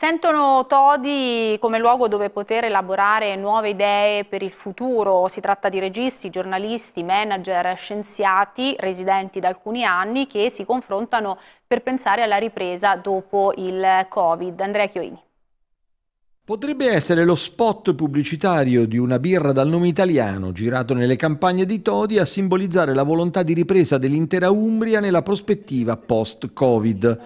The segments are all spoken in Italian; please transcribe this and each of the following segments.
Sentono Todi come luogo dove poter elaborare nuove idee per il futuro. Si tratta di registi, giornalisti, manager, scienziati residenti da alcuni anni che si confrontano per pensare alla ripresa dopo il Covid. Andrea Chioini. Potrebbe essere lo spot pubblicitario di una birra dal nome italiano, girato nelle campagne di Todi, a simbolizzare la volontà di ripresa dell'intera Umbria nella prospettiva post-Covid.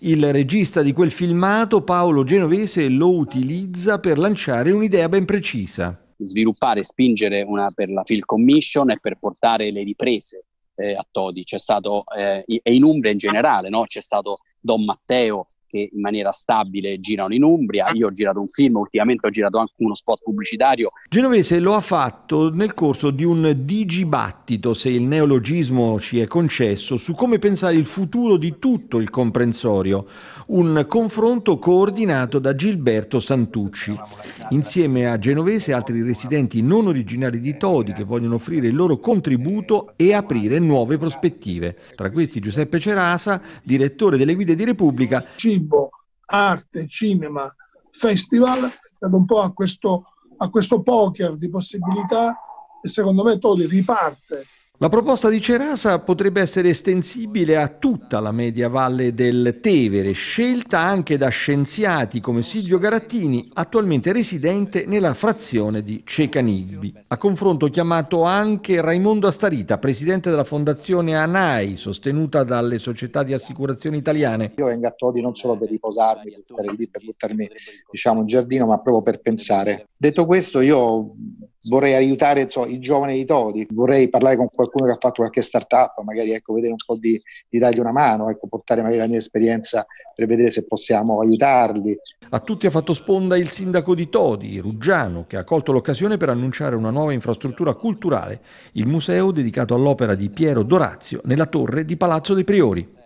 Il regista di quel filmato, Paolo Genovese, lo utilizza per lanciare un'idea ben precisa. Sviluppare spingere una per la Film Commission e per portare le riprese eh, a Todi. C'è stato, eh, e in Umbria in generale, no? c'è stato Don Matteo che in maniera stabile girano in Umbria. Ah. Io ho girato un film, ultimamente ho girato anche uno spot pubblicitario. Genovese lo ha fatto nel corso di un digibattito, se il neologismo ci è concesso, su come pensare il futuro di tutto il comprensorio, un confronto coordinato da Gilberto Santucci. Insieme a Genovese e altri residenti non originari di Todi che vogliono offrire il loro contributo e aprire nuove prospettive. Tra questi Giuseppe Cerasa, direttore delle Guide di Repubblica. Ci cibo, arte, cinema, festival, è stato un po' a questo, a questo poker di possibilità e secondo me Todi riparte la proposta di Cerasa potrebbe essere estensibile a tutta la media valle del Tevere, scelta anche da scienziati come Silvio Garattini, attualmente residente nella frazione di Cecanibbi. A confronto chiamato anche Raimondo Astarita, presidente della fondazione ANAI, sostenuta dalle società di assicurazione italiane. Io vengo a Todi non solo per riposarmi, per stare lì, per buttarmi diciamo, in giardino, ma proprio per pensare. Detto questo, io vorrei aiutare so, i giovani di Todi, vorrei parlare con qualcuno che ha fatto qualche startup, magari ecco, vedere un po' di, di dargli una mano, ecco, portare magari la mia esperienza per vedere se possiamo aiutarli. A tutti ha fatto sponda il sindaco di Todi, Ruggiano, che ha colto l'occasione per annunciare una nuova infrastruttura culturale, il museo dedicato all'opera di Piero Dorazio nella torre di Palazzo dei Priori.